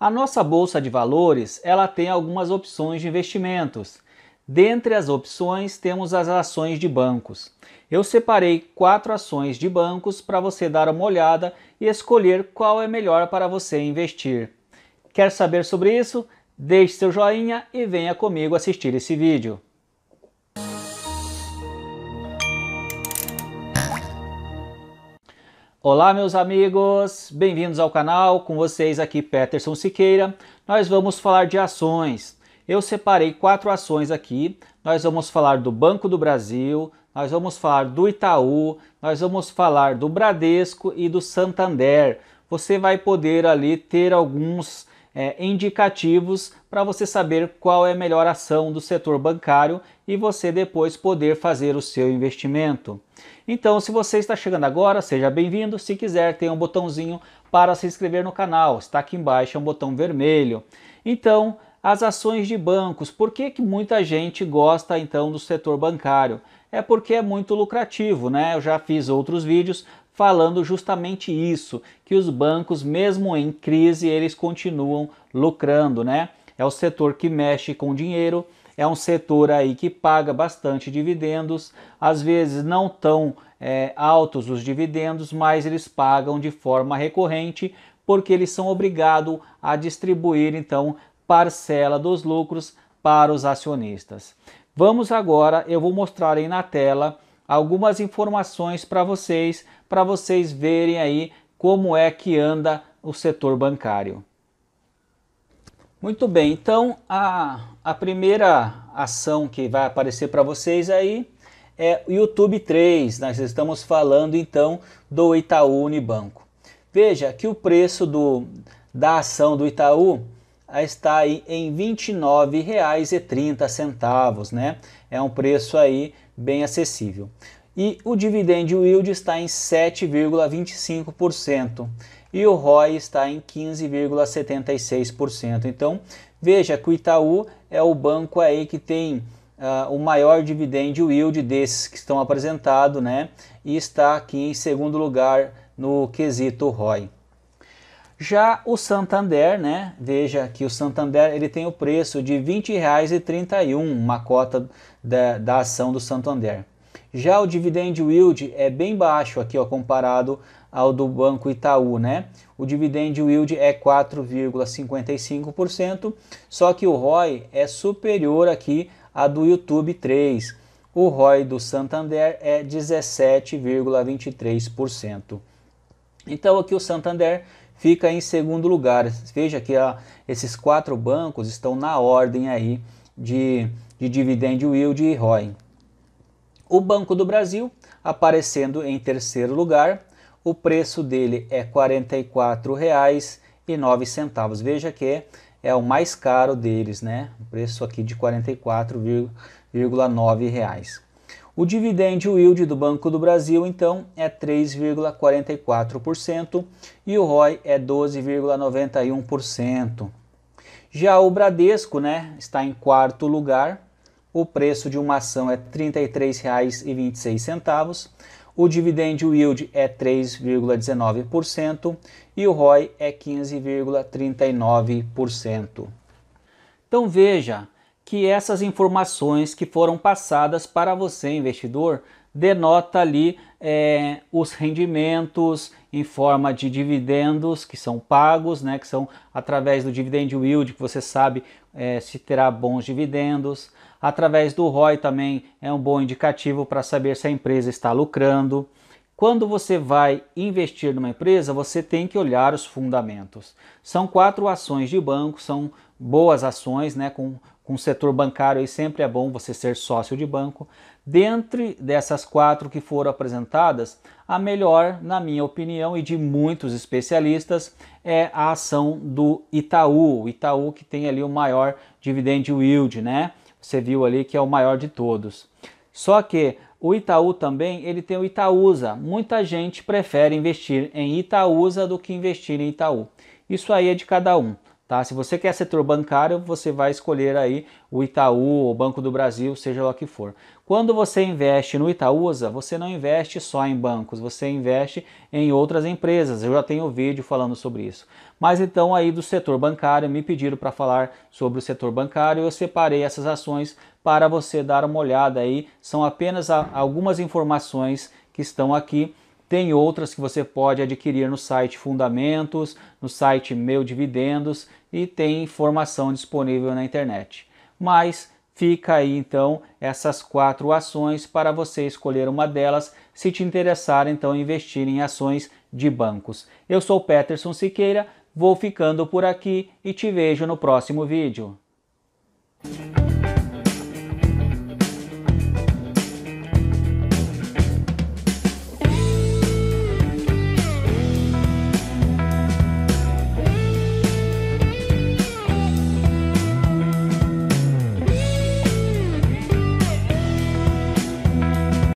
A nossa bolsa de valores, ela tem algumas opções de investimentos. Dentre as opções, temos as ações de bancos. Eu separei quatro ações de bancos para você dar uma olhada e escolher qual é melhor para você investir. Quer saber sobre isso? Deixe seu joinha e venha comigo assistir esse vídeo. Olá meus amigos, bem-vindos ao canal, com vocês aqui Peterson Siqueira. Nós vamos falar de ações. Eu separei quatro ações aqui. Nós vamos falar do Banco do Brasil, nós vamos falar do Itaú, nós vamos falar do Bradesco e do Santander. Você vai poder ali ter alguns é, indicativos para você saber qual é a melhor ação do setor bancário e você depois poder fazer o seu investimento. Então, se você está chegando agora, seja bem-vindo. Se quiser, tem um botãozinho para se inscrever no canal. Está aqui embaixo, é um botão vermelho. Então, as ações de bancos. Por que, que muita gente gosta então do setor bancário? É porque é muito lucrativo, né? Eu já fiz outros vídeos falando justamente isso, que os bancos, mesmo em crise, eles continuam lucrando, né? É o setor que mexe com dinheiro, é um setor aí que paga bastante dividendos, às vezes não tão é, altos os dividendos, mas eles pagam de forma recorrente porque eles são obrigados a distribuir então parcela dos lucros para os acionistas. Vamos agora, eu vou mostrar aí na tela algumas informações para vocês, para vocês verem aí como é que anda o setor bancário. Muito bem, então a, a primeira ação que vai aparecer para vocês aí é YouTube 3. Né? Nós estamos falando então do Itaú Unibanco. Veja que o preço do, da ação do Itaú eh, está aí em R$ 29,30, né? É um preço aí bem acessível e o dividend yield está em 7,25% e o ROI está em 15,76%. Então, veja que o Itaú é o banco aí que tem uh, o maior dividend yield desses que estão apresentados, né? E está aqui em segundo lugar no quesito ROI. Já o Santander, né? Veja que o Santander ele tem o preço de R$ 20,31, uma cota da, da ação do Santander. Já o dividend yield é bem baixo aqui, ó, comparado ao do Banco Itaú, né? O dividend yield é 4,55%, só que o ROI é superior aqui a do YouTube 3. O ROI do Santander é 17,23%. Então aqui o Santander fica em segundo lugar. Veja que ó, esses quatro bancos estão na ordem aí de, de dividend yield e ROI. O Banco do Brasil aparecendo em terceiro lugar, o preço dele é R$ 44,09. Veja que é o mais caro deles, né? O preço aqui de R$ 44,09. O dividend yield do Banco do Brasil, então, é 3,44% e o ROI é 12,91%. Já o Bradesco, né, está em quarto lugar, o preço de uma ação é R$ 33,26, o dividend yield é 3,19% e o ROI é 15,39%. Então veja, que essas informações que foram passadas para você, investidor, denota ali é, os rendimentos em forma de dividendos que são pagos, né, que são através do dividend yield, que você sabe é, se terá bons dividendos. Através do ROI também é um bom indicativo para saber se a empresa está lucrando. Quando você vai investir numa empresa, você tem que olhar os fundamentos. São quatro ações de banco, são boas ações, né, com com o setor bancário aí sempre é bom você ser sócio de banco. Dentre dessas quatro que foram apresentadas, a melhor, na minha opinião e de muitos especialistas, é a ação do Itaú. O Itaú que tem ali o maior dividend yield, né? Você viu ali que é o maior de todos. Só que o Itaú também, ele tem o Itaúsa. Muita gente prefere investir em Itaúsa do que investir em Itaú. Isso aí é de cada um. Tá? Se você quer setor bancário, você vai escolher aí o Itaú, o Banco do Brasil, seja lá o que for. Quando você investe no Itaúsa, você não investe só em bancos, você investe em outras empresas. Eu já tenho vídeo falando sobre isso. Mas então aí do setor bancário, me pediram para falar sobre o setor bancário, eu separei essas ações para você dar uma olhada aí. São apenas algumas informações que estão aqui tem outras que você pode adquirir no site Fundamentos, no site Meu Dividendos e tem informação disponível na internet. Mas fica aí então essas quatro ações para você escolher uma delas se te interessar então investir em ações de bancos. Eu sou Peterson Siqueira, vou ficando por aqui e te vejo no próximo vídeo.